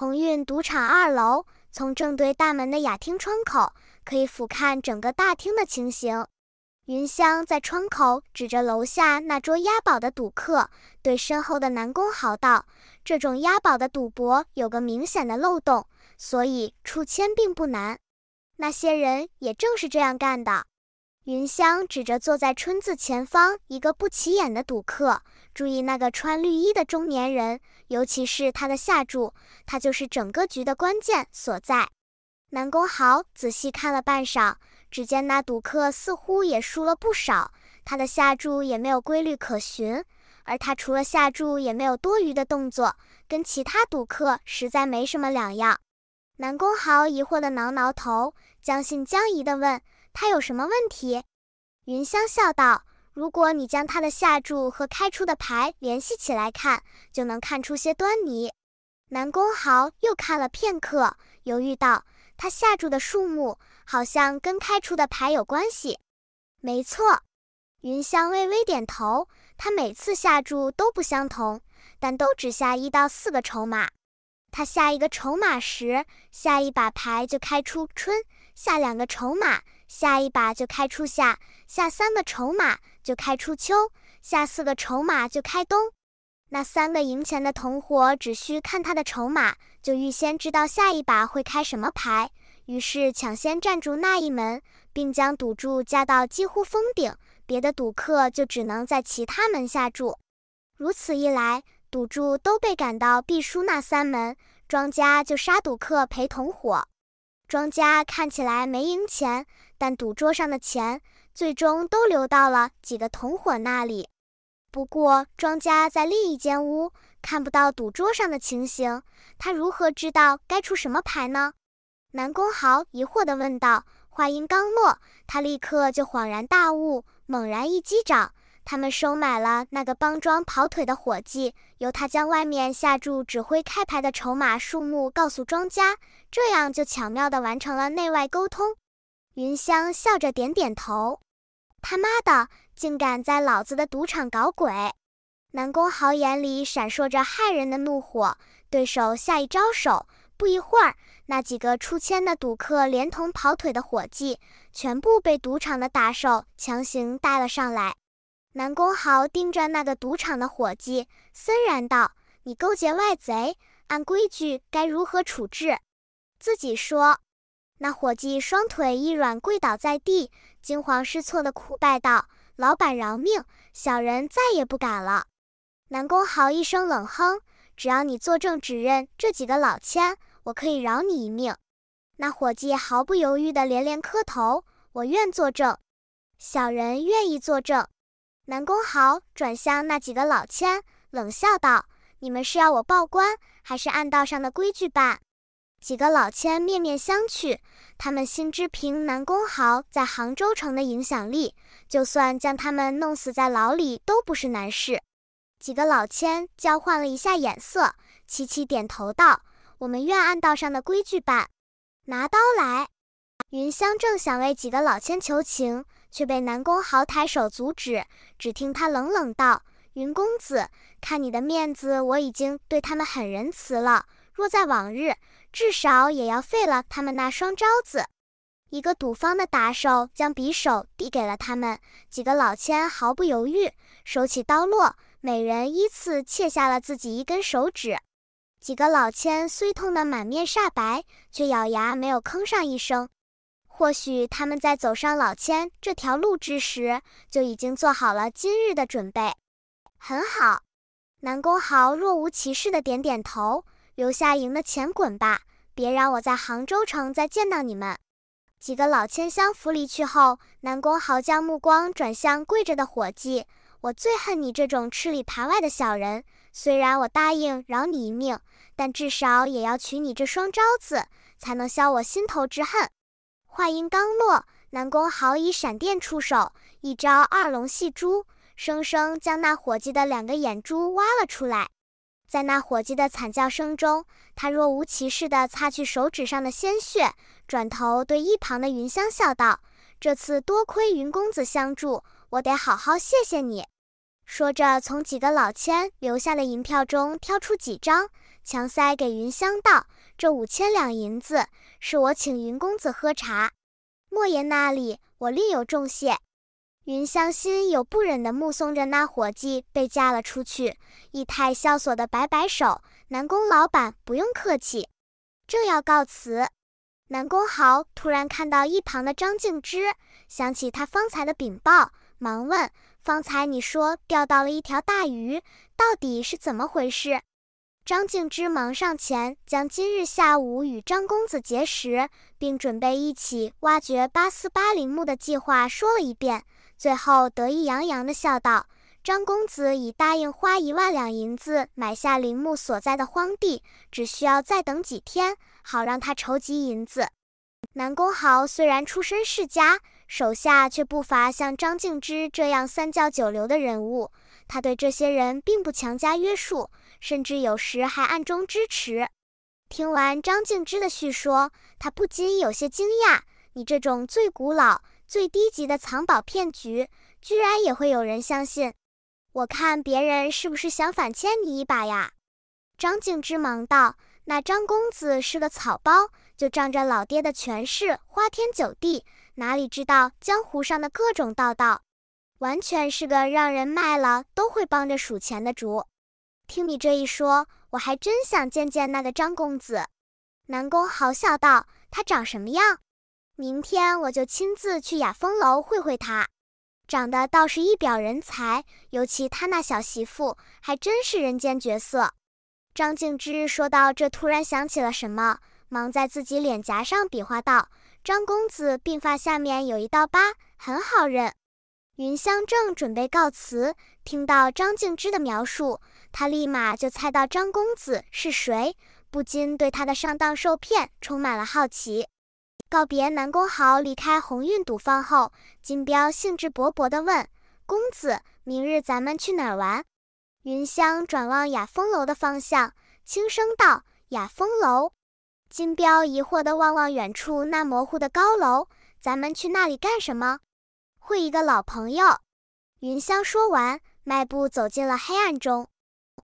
鸿运赌场二楼，从正对大门的雅厅窗口，可以俯瞰整个大厅的情形。云香在窗口指着楼下那桌押宝的赌客，对身后的南宫豪道：“这种押宝的赌博有个明显的漏洞，所以出千并不难。那些人也正是这样干的。”云香指着坐在春字前方一个不起眼的赌客。注意那个穿绿衣的中年人，尤其是他的下注，他就是整个局的关键所在。南宫豪仔细看了半晌，只见那赌客似乎也输了不少，他的下注也没有规律可循，而他除了下注也没有多余的动作，跟其他赌客实在没什么两样。南宫豪疑惑的挠挠头，将信将疑的问他有什么问题。云香笑道。如果你将他的下注和开出的牌联系起来看，就能看出些端倪。南宫豪又看了片刻，犹豫道：“他下注的数目好像跟开出的牌有关系。”“没错。”云香微微点头。他每次下注都不相同，但都只下一到四个筹码。他下一个筹码时，下一把牌就开出春；下两个筹码，下一把就开出夏；下三个筹码。就开出秋下四个筹码，就开冬。那三个赢钱的同伙只需看他的筹码，就预先知道下一把会开什么牌，于是抢先占住那一门，并将赌注加到几乎封顶。别的赌客就只能在其他门下注。如此一来，赌注都被赶到必输那三门，庄家就杀赌客赔同伙。庄家看起来没赢钱，但赌桌上的钱。最终都流到了几个同伙那里。不过庄家在另一间屋，看不到赌桌上的情形，他如何知道该出什么牌呢？南宫豪疑惑地问道。话音刚落，他立刻就恍然大悟，猛然一击掌。他们收买了那个帮庄跑腿的伙计，由他将外面下注、指挥开牌的筹码数目告诉庄家，这样就巧妙地完成了内外沟通。云香笑着点点头。他妈的，竟敢在老子的赌场搞鬼！南宫豪眼里闪烁着骇人的怒火，对手下一招手，不一会儿，那几个出千的赌客连同跑腿的伙计，全部被赌场的打手强行带了上来。南宫豪盯着那个赌场的伙计，森然道：“你勾结外贼，按规矩该如何处置？自己说。”那伙计双腿一软，跪倒在地，惊慌失措的苦拜道：“老板饶命，小人再也不敢了。”南宫豪一声冷哼：“只要你作证指认这几个老千，我可以饶你一命。”那伙计毫不犹豫的连连磕头：“我愿作证，小人愿意作证。”南宫豪转向那几个老千，冷笑道：“你们是要我报官，还是按道上的规矩办？”几个老千面面相觑，他们心知凭南宫豪在杭州城的影响力，就算将他们弄死在牢里都不是难事。几个老千交换了一下眼色，齐齐点头道：“我们愿按道上的规矩办。”拿刀来！云香正想为几个老千求情，却被南宫豪抬手阻止。只听他冷冷道：“云公子，看你的面子，我已经对他们很仁慈了。”若在往日，至少也要废了他们那双招子。一个赌方的打手将匕首递给了他们几个老千，毫不犹豫，手起刀落，每人依次切下了自己一根手指。几个老千虽痛得满面煞白，却咬牙没有吭上一声。或许他们在走上老千这条路之时，就已经做好了今日的准备。很好，南宫豪若无其事的点点头。留下赢的钱，滚吧！别让我在杭州城再见到你们几个老千相扶离去后，南宫豪将目光转向跪着的伙计：“我最恨你这种吃里扒外的小人。虽然我答应饶你一命，但至少也要取你这双招子，才能消我心头之恨。”话音刚落，南宫豪以闪电出手，一招二龙戏珠，生生将那伙计的两个眼珠挖了出来。在那伙计的惨叫声中，他若无其事地擦去手指上的鲜血，转头对一旁的云香笑道：“这次多亏云公子相助，我得好好谢谢你。”说着，从几个老千留下的银票中挑出几张，强塞给云香道：“这五千两银子是我请云公子喝茶，莫言那里我另有重谢。”云香心有不忍地目送着那伙计被嫁了出去，一太萧索地摆摆手：“南宫老板，不用客气。”正要告辞，南宫豪突然看到一旁的张静之，想起他方才的禀报，忙问：“方才你说钓到了一条大鱼，到底是怎么回事？”张敬之忙上前，将今日下午与张公子结识，并准备一起挖掘八四八陵墓的计划说了一遍，最后得意洋洋地笑道：“张公子已答应花一万两银子买下陵墓所在的荒地，只需要再等几天，好让他筹集银子。”南宫豪虽然出身世家，手下却不乏像张敬之这样三教九流的人物，他对这些人并不强加约束。甚至有时还暗中支持。听完张静之的叙说，他不禁有些惊讶：“你这种最古老、最低级的藏宝骗局，居然也会有人相信？我看别人是不是想反牵你一把呀？”张静之忙道：“那张公子是个草包，就仗着老爹的权势，花天酒地，哪里知道江湖上的各种道道？完全是个让人卖了都会帮着数钱的主。”听你这一说，我还真想见见那个张公子。”南宫豪笑道，“他长什么样？明天我就亲自去雅风楼会会他。长得倒是一表人才，尤其他那小媳妇还真是人间绝色。”张静之说到这，突然想起了什么，忙在自己脸颊上比划道：“张公子鬓发下面有一道疤，很好认。”云香正准备告辞，听到张静之的描述。他立马就猜到张公子是谁，不禁对他的上当受骗充满了好奇。告别南宫豪，离开鸿运赌坊后，金彪兴致勃勃地问：“公子，明日咱们去哪儿玩？”云香转望雅风楼的方向，轻声道：“雅风楼。”金彪疑惑地望望远处那模糊的高楼：“咱们去那里干什么？”会一个老朋友。云香说完，迈步走进了黑暗中。